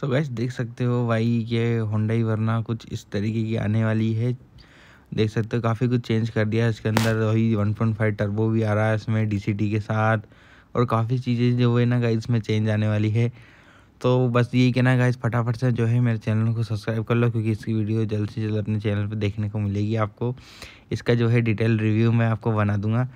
सो so gas देख सकते हो भाई ये होंडाई वरना कुछ इस तरीके की आने वाली है देख सकते हो काफ़ी कुछ चेंज कर दिया है इसके अंदर वही 1.5 टर्बो भी आ रहा है इसमें डीसीटी के साथ और काफ़ी चीज़ें जो है ना गाइस इसमें चेंज आने वाली है तो बस यही कहना गाइस फटाफट से जो है मेरे चैनल को सब्सक्राइब कर लो क्योंकि इसकी वीडियो जल्द से जल्द अपने चैनल पर देखने को मिलेगी आपको इसका जो है डिटेल रिव्यू मैं आपको बना दूँगा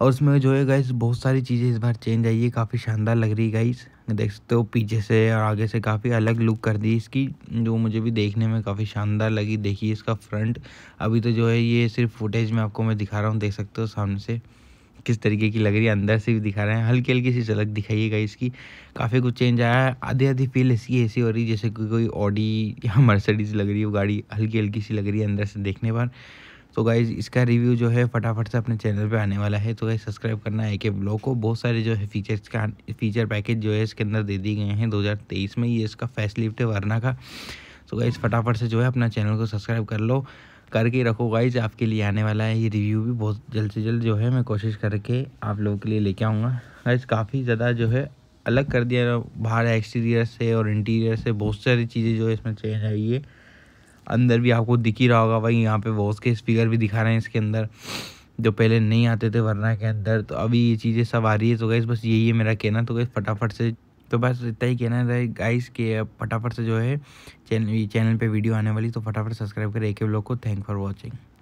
और उसमें जो है गाइस बहुत सारी चीज़ें इस बार चेंज आई है काफ़ी शानदार लग रही है गाइस देख सकते हो पीछे से और आगे से काफ़ी अलग लुक कर दी इसकी जो मुझे भी देखने में काफ़ी शानदार लगी देखिए इसका फ्रंट अभी तो जो है ये सिर्फ फुटेज में आपको मैं दिखा रहा हूँ देख सकते हो सामने से किस तरीके की लग रही है अंदर से भी दिखा रहे हैं हल्की हल्की सी झलक दिखाई गाइस इसकी काफ़ी कुछ चेंज आया है आधी आधी फील इसकी ऐसी हो रही है जैसे कोई कोई ऑडी या मर्सडीज लग रही है वो गाड़ी हल्की हल्की सी लग रही है अंदर से देखने पर तो गाइज़ इसका रिव्यू जो है फटाफट से अपने चैनल पे आने वाला है तो गाइज सब्सक्राइब करना है एक ब्लॉग को बहुत सारे जो है फीचर्स का फीचर पैकेज जो है इसके अंदर दे दिए गए हैं 2023 में ये इसका फैसलिफ्ट है वरना का तो गाइज़ फटाफट से जो है अपना चैनल को सब्सक्राइब कर लो करके रखो गाइज आपके लिए आने वाला है ये रिव्यू भी बहुत जल्द से जल्द जो है मैं कोशिश करके आप लोगों के लिए लेके आऊँगा गाइज काफ़ी ज़्यादा जो है अलग कर दिया बाहर एक्सटीरियर से और इंटीरियर से बहुत सारी चीज़ें जो है इसमें चेंज आई है अंदर भी आपको दिख ही रहा होगा भाई यहाँ पे वॉस के स्पीकर भी दिखा रहे हैं इसके अंदर जो पहले नहीं आते थे वरना के अंदर तो अभी ये चीज़ें सब आ रही है तो गाइस बस यही है मेरा कहना तो गई फटाफट से तो बस इतना ही कहना है गाइस के फटाफट से जो है चैनल चैनल पे वीडियो आने वाली तो फटाफट सब्सक्राइब करें एक ब्लॉग को थैंक फॉर वॉचिंग